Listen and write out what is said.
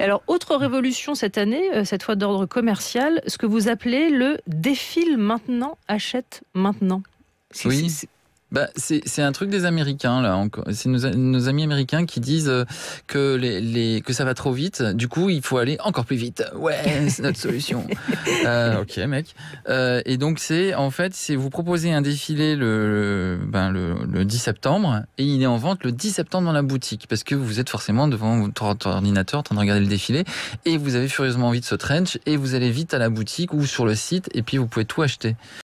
Alors, autre révolution cette année, euh, cette fois d'ordre commercial, ce que vous appelez le défile maintenant, achète maintenant. Bah, c'est un truc des Américains, là. C'est nos, amis américains qui disent euh, que, les, les, que ça va trop vite. Du coup, il faut aller encore plus vite. Ouais, c'est notre solution. Euh, ok, mec. Euh, et donc, c'est en fait, c'est vous proposez un défilé le, ben, le, 10 septembre et il est en vente le 10 septembre dans la boutique parce que vous êtes forcément devant votre ordinateur en train de regarder le défilé et vous avez furieusement envie de ce trench et vous allez vite à la boutique ou sur le site et puis vous pouvez tout acheter.